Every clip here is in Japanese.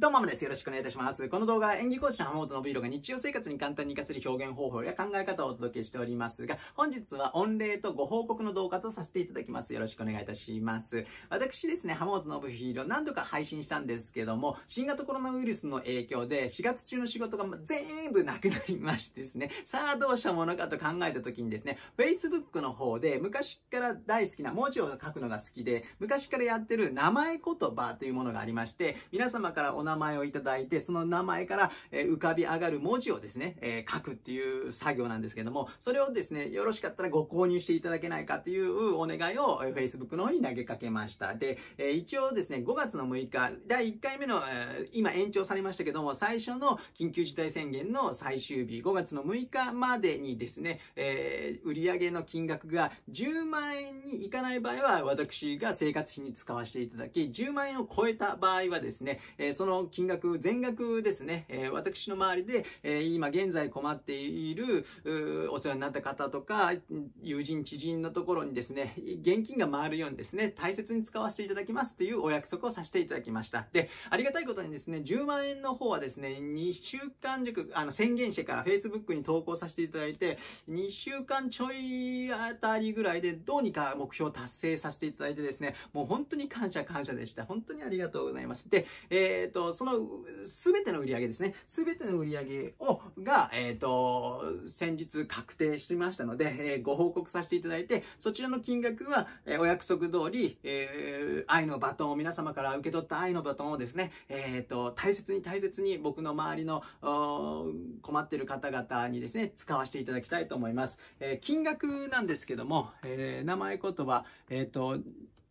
どうもマです。よろしくお願いいたします。この動画は演技講師の浜本信弘が日常生活に簡単に活かせる表現方法や考え方をお届けしておりますが、本日は御礼とご報告の動画とさせていただきます。よろしくお願いいたします。私ですね、浜本信弘何度か配信したんですけども、新型コロナウイルスの影響で4月中の仕事が全部なくなりましてですね、さあどうしたものかと考えた時にですね、Facebook の方で昔から大好きな文字を書くのが好きで、昔からやってる名前言葉というものがありまして、皆様からお名前をいただいて、その名前から、え浮かび上がる文字をですね、え書くっていう作業なんですけども、それをですね、よろしかったらご購入していただけないかっていうお願いを、Facebook の方に投げかけました。で、え一応ですね、5月の6日、第1回目の、え今延長されましたけども、最初の緊急事態宣言の最終日、5月の6日までにですね、え売上の金額が10万円にいかない場合は、私が生活費に使わせていただき、10万円を超えた場合はですね、えそのの金額、全額ですね、え私の周りで、え今現在困っている、お世話になった方とか、友人、知人のところにですね、現金が回るようにですね、大切に使わせていただきますというお約束をさせていただきました。で、ありがたいことにですね、10万円の方はですね、2週間塾、あの、宣言してから Facebook に投稿させていただいて、2週間ちょいあたりぐらいでどうにか目標を達成させていただいてですね、もう本当に感謝感謝でした。本当にありがとうございます。で、えっ、ー、と、その、すべての売り上げですね。すべての売り上げを、が、えっ、ー、と、先日確定しましたので、えー、ご報告させていただいて、そちらの金額は、えー、お約束通り、えー、愛のバトンを皆様から受け取った愛のバトンをですね、えっ、ー、と、大切に大切に僕の周りの、困ってる方々にですね、使わせていただきたいと思います。えー、金額なんですけども、えー、名前言葉、えっ、ー、と、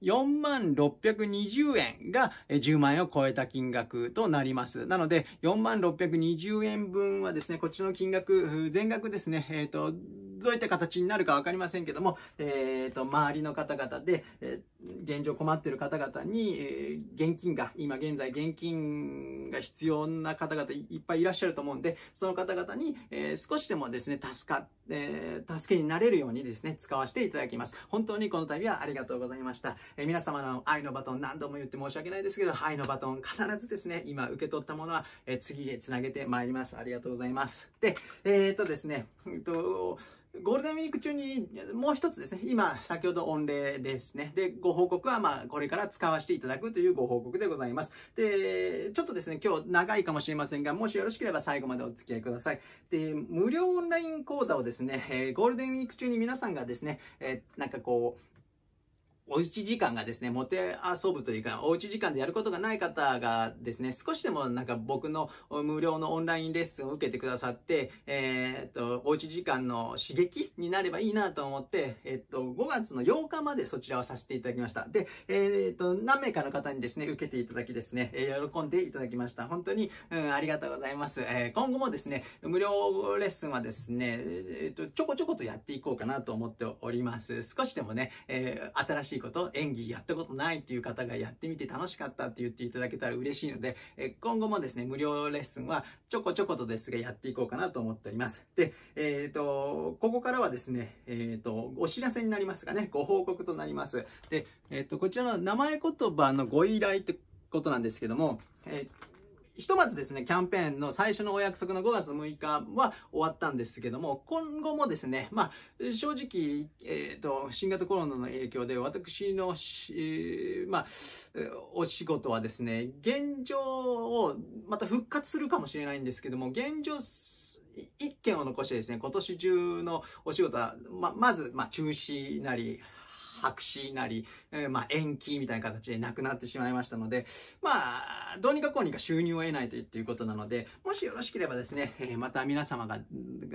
4万620円が10万円を超えた金額となります。なので、4万620円分はですね、こちらの金額、全額ですね、えっ、ー、と、どういった形になるかわかりませんけども、えっ、ー、と、周りの方々で、えー現状困っている方々に、えー、現金が、今現在現金が必要な方々いっぱいいらっしゃると思うんで、その方々に、えー、少しでもですね、助か、えー、助けになれるようにですね、使わせていただきます。本当にこの度はありがとうございました。え皆様の愛のバトン何度も言って申し訳ないですけど、愛のバトン必ずですね、今受け取ったものは、え次へ繋げてまいります。ありがとうございます。で、えっとですね、えっと、ゴールデンウィーク中にもう一つですね、今、先ほど御礼ですね。で、ご報告は、まあ、これから使わせていただくというご報告でございます。で、ちょっとですね、今日長いかもしれませんが、もしよろしければ最後までお付き合いください。で、無料オンライン講座をですね、えー、ゴールデンウィーク中に皆さんがですね、えー、なんかこう、おうち時間がですね、もて遊ぶというか、おうち時間でやることがない方がですね、少しでもなんか僕の無料のオンラインレッスンを受けてくださって、えー、っと、おうち時間の刺激になればいいなと思って、えー、っと、5月の8日までそちらをさせていただきました。で、えー、っと、何名かの方にですね、受けていただきですね、え喜んでいただきました。本当に、うん、ありがとうございます。え今後もですね、無料レッスンはですね、えっと、ちょこちょことやっていこうかなと思っております。少しでもね、え新しいいこと演技やったことないっていう方がやってみて楽しかったって言っていただけたら嬉しいので、え今後もですね、無料レッスンはちょこちょことですがやっていこうかなと思っております。で、えっ、ー、と、ここからはですね、えっ、ー、と、お知らせになりますがね、ご報告となります。で、えっ、ー、と、こちらの名前言葉のご依頼ってことなんですけども、えーひとまずですね、キャンペーンの最初のお約束の5月6日は終わったんですけども、今後もですね、まあ、正直、えっ、ー、と、新型コロナの影響で私のし、まあ、お仕事はですね、現状をまた復活するかもしれないんですけども、現状、一件を残してですね、今年中のお仕事は、ま、まず、まあ、中止なり、白紙なり、えー、まあ、延期みたいな形でなくなってしまいましたので、まあ、どうにかこうにか収入を得ないということなので、もしよろしければですね、えー、また皆様が、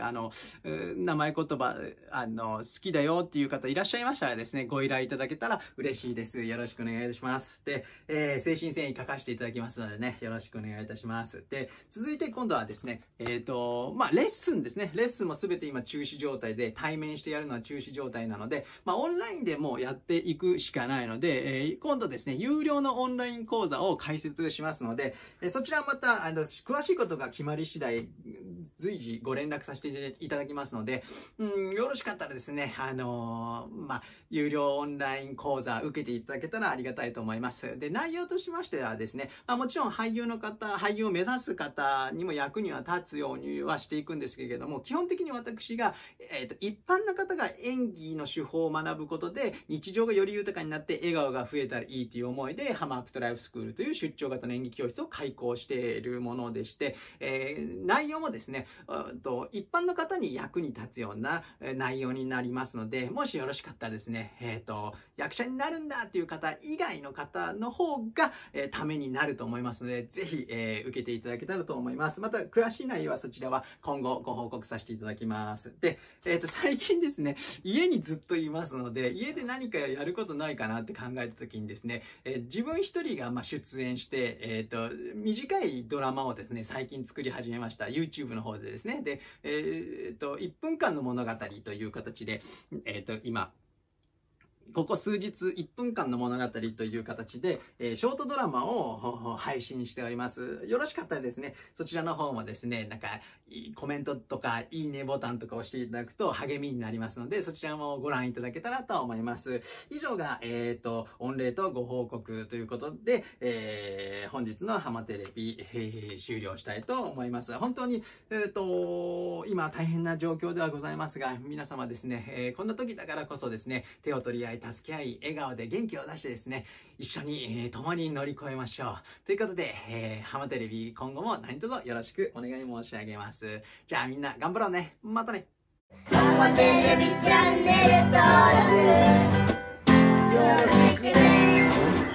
あの、名前言葉、あの、好きだよっていう方いらっしゃいましたらですね、ご依頼いただけたら嬉しいです。よろしくお願いします。で、えー、精神繊維書かせていただきますのでね、よろしくお願いいたします。で、続いて今度はですね、えっ、ー、と、まあ、レッスンですね。レッスンも全て今中止状態で、対面してやるのは中止状態なので、まあ、オンラインでもやっていくしかないので、えー、今度ですね、有料のオンライン講座を開設しますので、えそちらまた、あの、詳しいことが決まり次第、随時ご連絡させていただきますので、うん、よろしかったらですね、あのー、まあ、有料オンライン講座受けていただけたらありがたいと思います。で、内容としましてはですね、まあ、もちろん俳優の方、俳優を目指す方にも役には立つようにはしていくんですけれども、基本的に私が、えっ、ー、と、一般の方が演技の手法を学ぶことで、日常がより豊かになって笑顔が増えたらいいという思いで、ハマークトライフスクールという出張型の演技教室を開講しているものでして、えー、内容もですね、と一般の方に役に立つような内容になりますので、もしよろしかったらですね、えっ、ー、と、役者になるんだという方以外の方の方が、えー、ためになると思いますので、ぜひ、えー、受けていただけたらと思います。また、詳しい内容はそちらは今後ご報告させていただきます。で、えっ、ー、と、最近ですね、家にずっといますので、家で何かやることないかなって考えた時にですね、えー、自分一人がま出演して、えっ、ー、と、短いドラマをですね、最近作り始めました。YouTube の方でですね。で、えっ、と、1分間の物語という形で、えっ、と、今、ここ数日1分間の物語という形で、えー、ショートドラマを 配信しております。よろしかったらですね、そちらの方もですね、なんか、コメントとか、いいねボタンとか押していただくと励みになりますので、そちらもご覧いただけたらと思います。以上が、えっ、ー、と、御礼とご報告ということで、えー、本日のハマテレビ、えー、終了したいと思います。本当に、えっ、と、今大変な状況ではございますが、皆様ですね、えこんな時だからこそですね、手を取り合いい、助け合い、笑顔で元気を出してですね、一緒に、えー、共に乗り越えましょう。ということで、えー、ハマテレビ今後も何卒よろしくお願い申し上げます。じゃあみんな頑張ろうね。またね。ハマテレビチャンネル登録よろしくね。